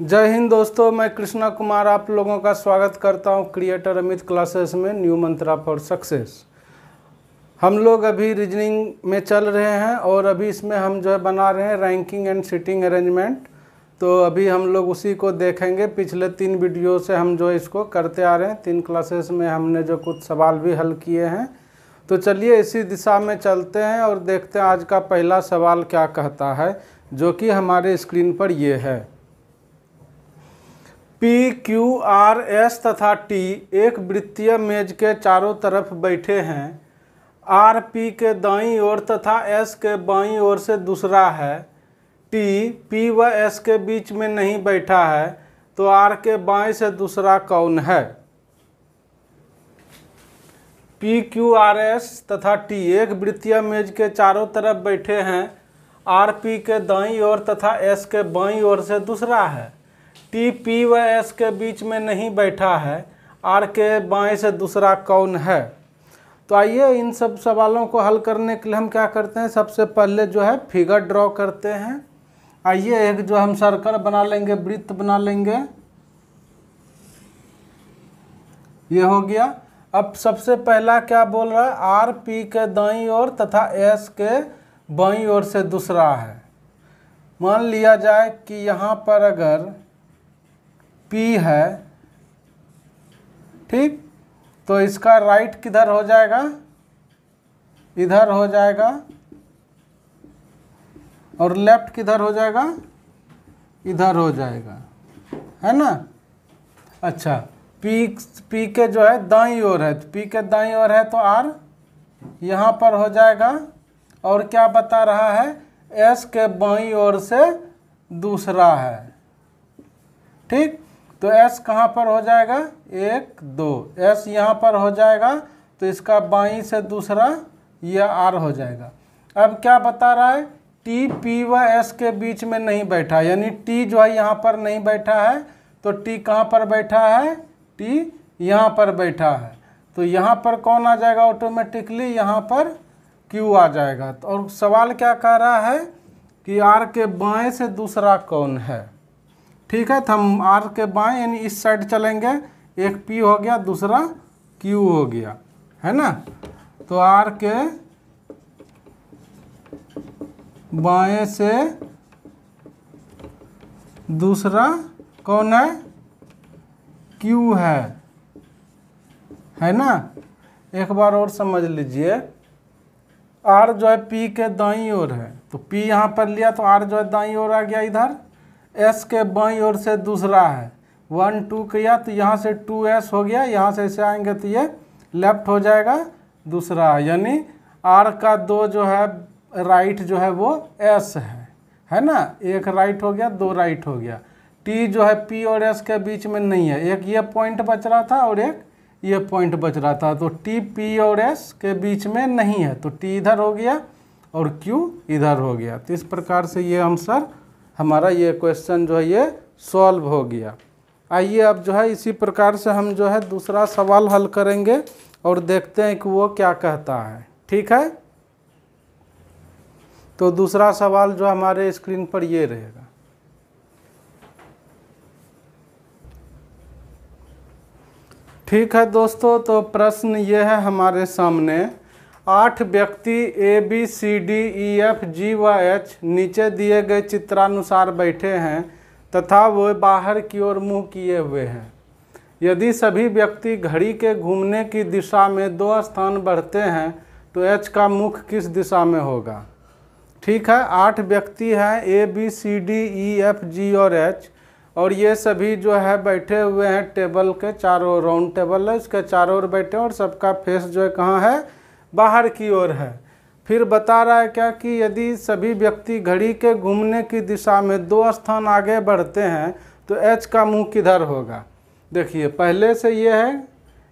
जय हिंद दोस्तों मैं कृष्णा कुमार आप लोगों का स्वागत करता हूं क्रिएटर अमित क्लासेस में न्यू मंत्रा फॉर सक्सेस हम लोग अभी रीजनिंग में चल रहे हैं और अभी इसमें हम जो है बना रहे हैं रैंकिंग एंड सीटिंग अरेंजमेंट तो अभी हम लोग उसी को देखेंगे पिछले तीन वीडियो से हम जो इसको करते आ रहे हैं तीन क्लासेस में हमने जो कुछ सवाल भी हल किए हैं तो चलिए इसी दिशा में चलते हैं और देखते हैं आज का पहला सवाल क्या कहता है जो कि हमारे स्क्रीन पर ये है पी क्यू आर एस तथा टी एक वृत्तीय मेज के चारों तरफ बैठे हैं आर पी के दाईं ओर तथा एस के बाईं ओर से दूसरा है टी पी व एस के बीच में नहीं बैठा है तो आर के बाएं से दूसरा कौन है पी क्यू आर एस तथा टी एक वृत्तीय मेज के चारों तरफ बैठे हैं आर पी के दाईं ओर तथा एस के बाईं ओर से दूसरा है टी पी व एस के बीच में नहीं बैठा है आर के बाएँ से दूसरा कौन है तो आइए इन सब सवालों को हल करने के लिए हम क्या करते हैं सबसे पहले जो है फिगर ड्रॉ करते हैं आइए एक जो हम सर्कल बना लेंगे वृत्त बना लेंगे ये हो गया अब सबसे पहला क्या बोल रहा है आर पी के दाई ओर तथा एस के बाई ओर से दूसरा है मान लिया जाए कि यहाँ पर अगर पी है ठीक तो इसका राइट किधर हो जाएगा इधर हो जाएगा और लेफ्ट किधर हो जाएगा इधर हो जाएगा है ना अच्छा पी पी के जो है दाई ओर है तो पी के दाई ओर है तो आर यहाँ पर हो जाएगा और क्या बता रहा है एस के बाई ओर से दूसरा है ठीक तो s कहाँ पर हो जाएगा एक दो s यहाँ पर हो जाएगा तो इसका बाई से दूसरा यह r हो जाएगा अब क्या बता रहा है टी पी व एस के बीच में नहीं बैठा यानी टी जो है यहाँ पर नहीं बैठा है तो टी कहाँ पर बैठा है टी यहाँ पर बैठा है तो यहाँ पर कौन आ जाएगा ऑटोमेटिकली यहाँ पर क्यू आ जाएगा तो और सवाल क्या कह रहा है कि आर के बाएँ से दूसरा कौन है ठीक है तो हम आर के बाएं यानी इस साइड चलेंगे एक पी हो गया दूसरा क्यू हो गया है ना तो आर के बाएं से दूसरा कौन है क्यू है है ना एक बार और समझ लीजिए आर जो है पी के दाई ओर है तो पी यहाँ पर लिया तो आर जो है दाई ओर आ गया इधर एस के बाई ओर से दूसरा है वन टू किया तो यहाँ से टू एस हो गया यहाँ से ऐसे आएंगे तो ये लेफ्ट हो जाएगा दूसरा यानी आर का दो जो है राइट जो है वो एस है है ना एक राइट हो गया दो राइट हो गया टी जो है पी और एस के बीच में नहीं है एक ये पॉइंट बच रहा था और एक ये पॉइंट बच रहा था तो टी पी और एस के बीच में नहीं है तो टी इधर हो गया और क्यू इधर हो गया तो इस प्रकार से ये आंसर हमारा ये क्वेश्चन जो है ये सॉल्व हो गया आइए अब जो है इसी प्रकार से हम जो है दूसरा सवाल हल करेंगे और देखते हैं कि वो क्या कहता है ठीक है तो दूसरा सवाल जो हमारे स्क्रीन पर ये रहेगा ठीक है दोस्तों तो प्रश्न ये है हमारे सामने आठ व्यक्ति A B C D E F G व एच नीचे दिए गए चित्रानुसार बैठे हैं तथा वे बाहर की ओर मुंह किए हुए हैं यदि सभी व्यक्ति घड़ी के घूमने की दिशा में दो स्थान बढ़ते हैं तो एच का मुख किस दिशा में होगा ठीक है आठ व्यक्ति हैं A B C D E F G और एच और ये सभी जो है बैठे हुए हैं टेबल के चारों राउंड टेबल है इसके चारों ओर बैठे हैं और सबका फेस जो है कहाँ है बाहर की ओर है फिर बता रहा है क्या कि यदि सभी व्यक्ति घड़ी के घूमने की दिशा में दो स्थान आगे बढ़ते हैं तो एच का मुंह किधर होगा देखिए पहले से ये है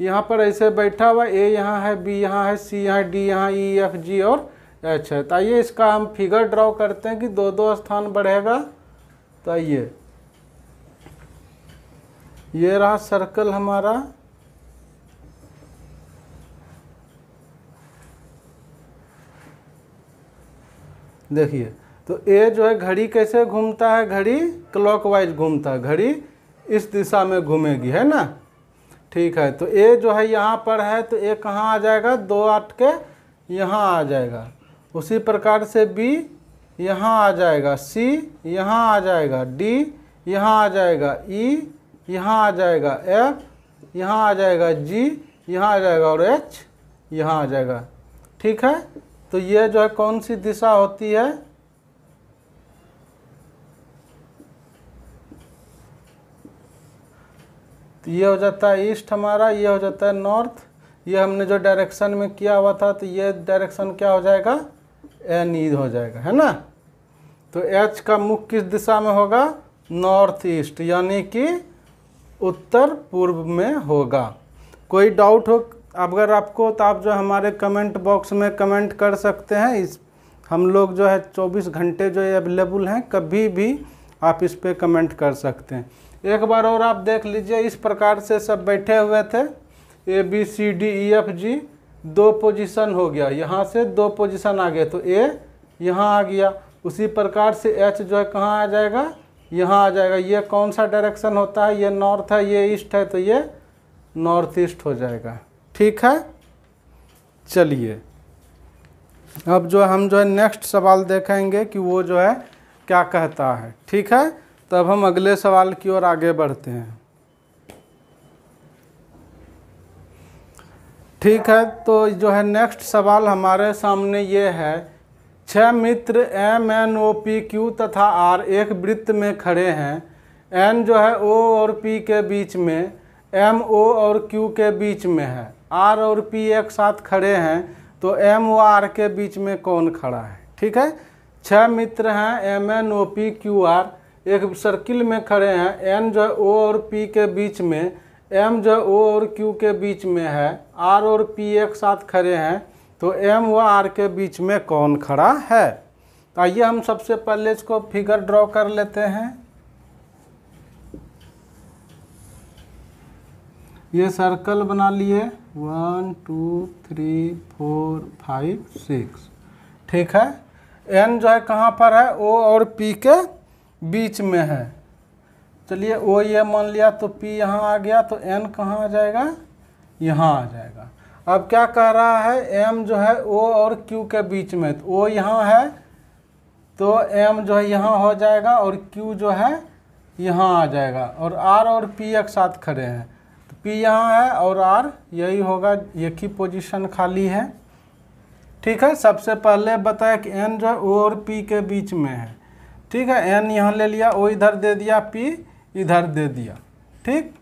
यहाँ पर ऐसे बैठा हुआ ए यहाँ है बी यहाँ है सी यहाँ डी यहाँ ई एफ जी और एच है तो आइए इसका हम फिगर ड्रॉ करते हैं कि दो दो स्थान बढ़ेगा तो आइए ये रहा सर्कल हमारा देखिए तो ए जो है घड़ी कैसे घूमता है घड़ी क्लॉकवाइज घूमता है घड़ी इस दिशा में घूमेगी है ना ठीक है तो ए जो है यहाँ पर है तो ए कहाँ आ जाएगा दो आठ के यहाँ आ जाएगा उसी प्रकार से बी यहाँ आ जाएगा सी यहाँ आ जाएगा डी यहाँ आ जाएगा ई e, यहाँ आ जाएगा एफ यहाँ आ जाएगा जी यहाँ आ जाएगा और एच यहाँ आ जाएगा ठीक है तो ये जो है कौन सी दिशा होती है तो ये हो जाता है ईस्ट हमारा ये हो जाता है नॉर्थ ये हमने जो डायरेक्शन में किया हुआ था तो ये डायरेक्शन क्या हो जाएगा एन ई हो जाएगा है ना तो एच का मुख किस दिशा में होगा नॉर्थ ईस्ट यानी कि उत्तर पूर्व में होगा कोई डाउट हो अगर आपको तो आप जो हमारे कमेंट बॉक्स में कमेंट कर सकते हैं इस हम लोग जो है 24 घंटे जो है अवेलेबल हैं कभी भी आप इस पर कमेंट कर सकते हैं एक बार और आप देख लीजिए इस प्रकार से सब बैठे हुए थे A B C D E F G दो पोजीशन हो गया यहाँ से दो पोजीशन आ गए तो ए यहाँ आ गया उसी प्रकार से एच जो है कहाँ आ जाएगा यहाँ आ जाएगा ये कौन सा डायरेक्शन होता है ये नॉर्थ है ये ईस्ट है तो ये नॉर्थ ईस्ट हो जाएगा ठीक है चलिए अब जो हम जो है नेक्स्ट सवाल देखेंगे कि वो जो है क्या कहता है ठीक है तब हम अगले सवाल की ओर आगे बढ़ते हैं ठीक है तो जो है नेक्स्ट सवाल हमारे सामने ये है छह मित्र M N O P Q तथा आर एक वृत्त में खड़े हैं एन जो है ओ और पी के बीच में एम ओ और क्यू के बीच में है आर और पी एक साथ खड़े हैं तो एम व आर के बीच में कौन खड़ा है ठीक है छह मित्र हैं M N O P Q R एक सर्किल में खड़े हैं एन जो ओ और पी के बीच में एम जो ओ और क्यू के बीच में है आर और पी एक साथ खड़े हैं तो एम व आर के बीच में कौन खड़ा है तो आइए हम सबसे पहले इसको फिगर ड्रॉ कर लेते हैं ये सर्कल बना लिए one two three four five six ठीक है एन जो है कहाँ पर है ओ और पी के बीच में है चलिए ओ ये मान लिया तो पी यहाँ आ गया तो एन कहाँ आ जाएगा यहाँ आ जाएगा अब क्या कह रहा है एम जो है ओ और क्यू के बीच में तो ओ यहाँ है तो एम जो है यहाँ हो जाएगा और क्यू जो है यहाँ आ जाएगा और आर और पी एक साथ खड़े हैं पी यहाँ है और आर यही होगा एक ही पोजीशन खाली है ठीक है सबसे पहले बताया कि एन जो ओ और पी के बीच में है ठीक है एन यहाँ ले लिया ओ इधर दे दिया पी इधर दे दिया ठीक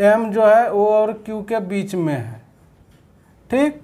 एम जो है ओ और क्यू के बीच में है ठीक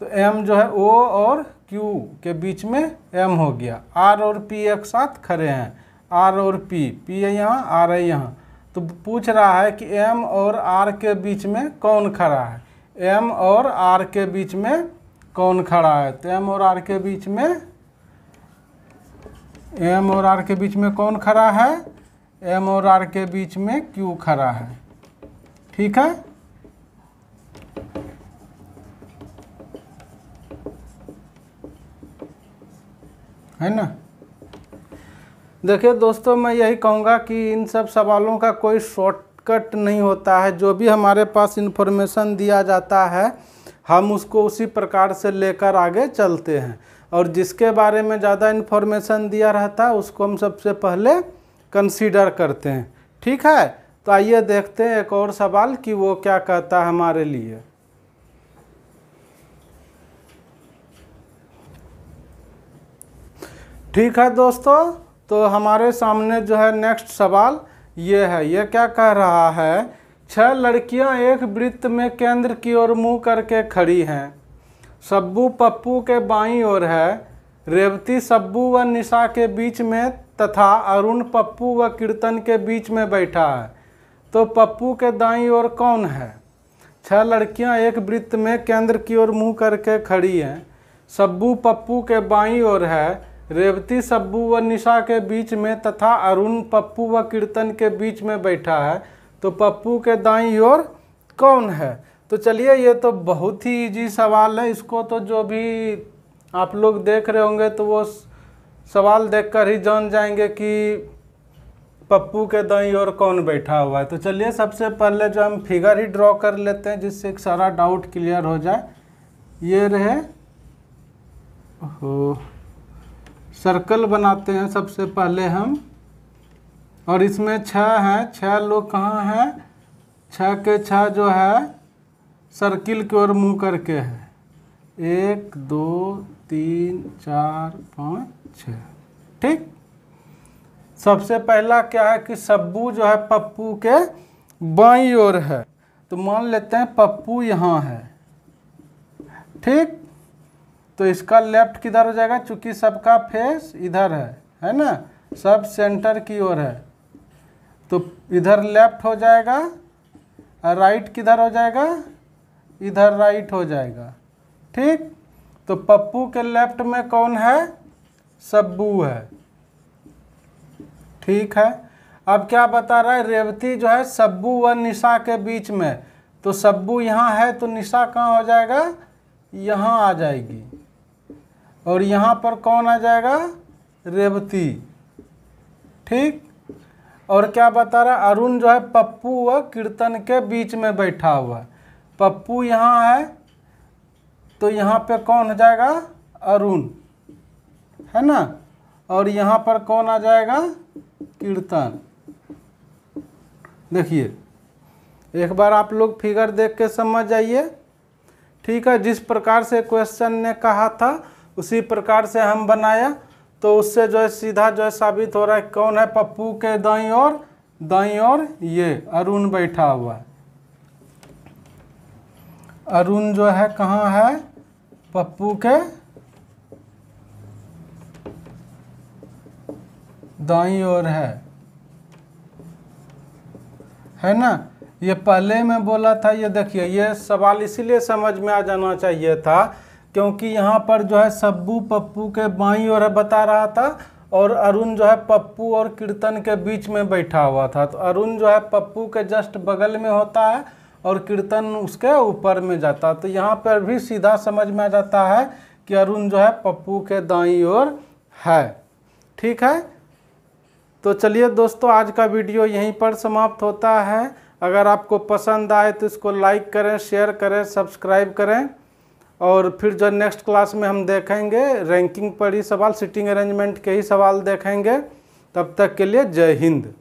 तो एम जो है ओ और क्यू के बीच में एम हो गया आर और पी एक साथ खड़े हैं आर और पी पी है यहाँ आर है यहाँ तो पूछ रहा है कि एम और आर के बीच में कौन खड़ा है एम और आर के बीच में कौन खड़ा है तो एम और आर के बीच में एम और आर के बीच में कौन खड़ा है एम और आर के बीच में क्यू खड़ा है ठीक है है ना देखिए दोस्तों मैं यही कहूँगा कि इन सब सवालों का कोई शॉर्टकट नहीं होता है जो भी हमारे पास इन्फॉर्मेशन दिया जाता है हम उसको उसी प्रकार से लेकर आगे चलते हैं और जिसके बारे में ज़्यादा इन्फॉर्मेशन दिया रहता है उसको हम सबसे पहले कंसीडर करते हैं ठीक है तो आइए देखते हैं एक और सवाल कि वो क्या कहता है हमारे लिए ठीक है दोस्तों तो हमारे सामने जो है नेक्स्ट सवाल ये है ये क्या कह रहा है छह लड़कियां एक वृत्त में केंद्र की ओर मुंह करके खड़ी हैं सब्बू पप्पू के बाईं ओर है रेवती सब्बू व निशा के बीच में तथा अरुण पप्पू व कीर्तन के बीच में बैठा है तो पप्पू के दाईं ओर कौन है छह लड़कियां एक वृत्त में केंद्र की ओर मुंह करके खड़ी हैं सब्बू पप्पू के बाईं ओर है रेवती सब्बू व निशा के बीच में तथा अरुण पप्पू व कीर्तन के बीच में बैठा है तो पप्पू के दाई ओर कौन है तो चलिए ये तो बहुत ही इजी सवाल है इसको तो जो भी आप लोग देख रहे होंगे तो वो सवाल देखकर ही जान जाएंगे कि पप्पू के दाई और कौन बैठा हुआ है तो चलिए सबसे पहले जो हम फिगर ही ड्रॉ कर लेते हैं जिससे एक सारा डाउट क्लियर हो जाए ये रहे हो सर्कल बनाते हैं सबसे पहले हम और इसमें छः हैं छः लोग कहाँ हैं छः के छः जो है सर्किल की ओर मुंह करके है एक दो तीन चार पाँच छ ठीक सबसे पहला क्या है कि सब्बू जो है पप्पू के बाई ओर है तो मान लेते हैं पप्पू यहाँ है ठीक तो इसका लेफ्ट किधर हो जाएगा चूँकि सबका फेस इधर है है ना सब सेंटर की ओर है तो इधर लेफ्ट हो जाएगा राइट किधर हो जाएगा इधर राइट हो जाएगा ठीक तो पप्पू के लेफ्ट में कौन है सब्बू है ठीक है अब क्या बता रहा है रेवती जो है सब्बू व निशा के बीच में तो सब्बू यहाँ है तो निशा कहाँ हो जाएगा यहाँ आ जाएगी और यहाँ पर कौन आ जाएगा रेवती ठीक और क्या बता रहा है अरुण जो है पप्पू व कीर्तन के बीच में बैठा हुआ है पप्पू यहाँ है तो यहाँ पे कौन हो जाएगा अरुण है ना और यहाँ पर कौन आ जाएगा कीर्तन देखिए एक बार आप लोग फिगर देख के समझ जाइए ठीक है जिस प्रकार से क्वेश्चन ने कहा था उसी प्रकार से हम बनाया तो उससे जो है सीधा जो है साबित हो रहा है कौन है पप्पू के दाई और दाई और ये अरुण बैठा हुआ है अरुण जो है कहाँ है पप्पू के दाई ओर है है ना ये पहले में बोला था ये देखिए ये सवाल इसीलिए समझ में आ जाना चाहिए था क्योंकि यहाँ पर जो है सब्बू पप्पू के बाई और बता रहा था और अरुण जो है पप्पू और कीर्तन के बीच में बैठा हुआ था तो अरुण जो है पप्पू के जस्ट बगल में होता है और कीर्तन उसके ऊपर में जाता तो यहाँ पर भी सीधा समझ में आ जाता है कि अरुण जो है पप्पू के दाई ओर है ठीक है तो चलिए दोस्तों आज का वीडियो यहीं पर समाप्त होता है अगर आपको पसंद आए तो इसको लाइक करें शेयर करें सब्सक्राइब करें और फिर जो नेक्स्ट क्लास में हम देखेंगे रैंकिंग पर ही सवाल सिटिंग अरेंजमेंट के ही सवाल देखेंगे तब तक के लिए जय हिंद